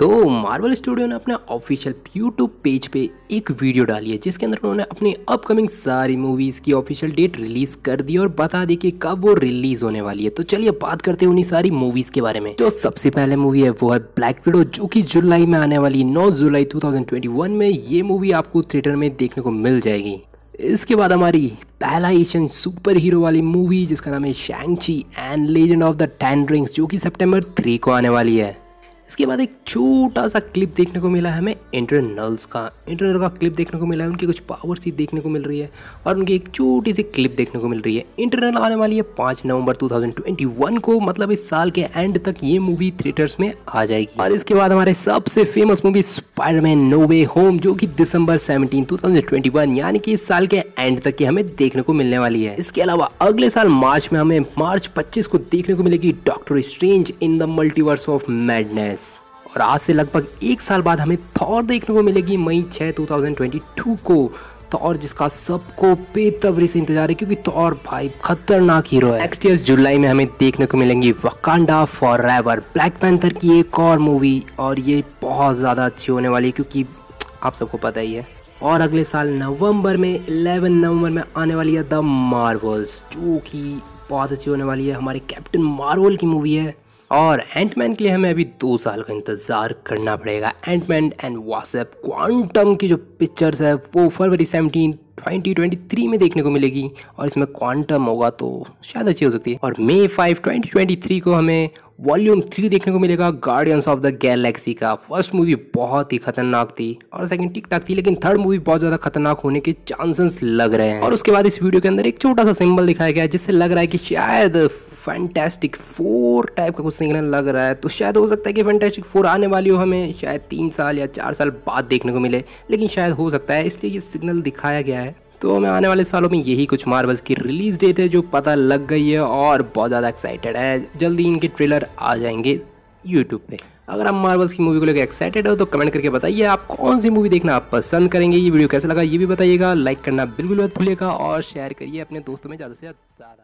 तो Marvel studio ने अपना ऑफिशियल यूट्यूब पेज पे एक वीडियो डाली है जिसके अंदर उन्होंने अपनी अपकमिंग सारी मूवीज़ की ऑफिशियल डेट रिलीज़ कर दी और बता दी कि कब वो रिलीज़ होने वाली है तो चलिए बात करते हैं उन्हीं सारी मूवीज़ के बारे में जो सबसे पहले मूवी है वो है ब्लैक विडो जो कि जुलाई में आने वाली नौ जुलाई टू में ये मूवी आपको थिएटर में देखने को मिल जाएगी इसके बाद हमारी पहला एशियन सुपर हीरो वाली मूवी जिसका नाम है Shang Chi and legend of the ten rings जो कि सितंबर थ्री को आने वाली है इसके बाद एक छोटा सा क्लिप देखने को मिला है हमें इंटरनल्स का इंटरनल का क्लिप देखने को मिला है उनकी कुछ पावर सी देखने को मिल रही है और उनकी एक छोटी सी क्लिप देखने को मिल रही है इंटरनल आने वाली है पाँच नवंबर 2021 को मतलब इस साल के एंड तक ये मूवी थिएटर्स में आ जाएगी और इसके बाद हमारे सबसे famous movie Spiderman no way home जो कि दिसंबर सेवनटीन टू यानी कि इस साल के एंड तक की हमें देखने को मिलने वाली है इसके अलावा अगले साल मार्च में हमें मार्च पच्चीस को देखने को मिलेगी doctor strange in the multiverse of madness और आज से लगभग एक साल बाद हमें थॉर देखने को मिलेगी मई छः टू को तो और जिसका सबको बेतबरी से इंतजार है क्योंकि और भाई खतरनाक हीरो है नेक्स्ट ईयर जुलाई में हमें देखने को मिलेंगी Wakanda forever Black Panther की एक और मूवी और ये बहुत ज़्यादा अच्छी होने वाली है क्योंकि आप सबको पता ही है और अगले साल नवंबर में 11 नवंबर में आने वाली है द मार्वल्स जो कि बहुत अच्छी होने वाली है हमारे कैप्टन मार्वल की मूवी है और एंटमैन के लिए हमें अभी दो साल का इंतज़ार करना पड़ेगा एंटमैन एंड व्हाट्सएप क्वांटम की जो पिक्चर्स है वो फरवरी सेवनटीन 2023 में देखने को मिलेगी और इसमें क्वांटम होगा तो शायद अच्छी हो सकती है और मे 5 2023 को हमें वॉल्यूम थ्री देखने को मिलेगा गार्डियंस ऑफ द गैलेक्सी का फर्स्ट मूवी बहुत ही खतरनाक थी और सेकंड ठीक ठाक थी लेकिन थर्ड मूवी बहुत ज़्यादा खतरनाक होने के चांसेस लग रहे हैं और उसके बाद इस वीडियो के अंदर एक छोटा सा सिंबल दिखाया गया जिससे लग रहा है कि शायद फैंटेस्टिक फोर टाइप का कुछ सिग्नल लग रहा है तो शायद हो सकता है कि फैंटेस्टिक फोर आने वाली हो हमें शायद तीन साल या चार साल बाद देखने को मिले लेकिन शायद हो सकता है इसलिए ये सिग्नल दिखाया गया है तो हमें आने वाले सालों में यही कुछ मार्बल्स की रिलीज डेट है जो पता लग गई है और बहुत ज़्यादा एक्साइटेड है जल्दी इनके ट्रेलर आ जाएंगे यूट्यूब पर अगर आप मार्बल्स की मूवी को लेकर एक्साइटेड हो तो कमेंट करके बताइए आप कौन सी मूवी देखना आप पसंद करेंगे ये वीडियो कैसा लगा ये भी बताइएगा लाइक करना बिल्कुल मत भूलिएगा और शेयर करिए अपने दोस्तों में ज़्यादा से ज़्यादा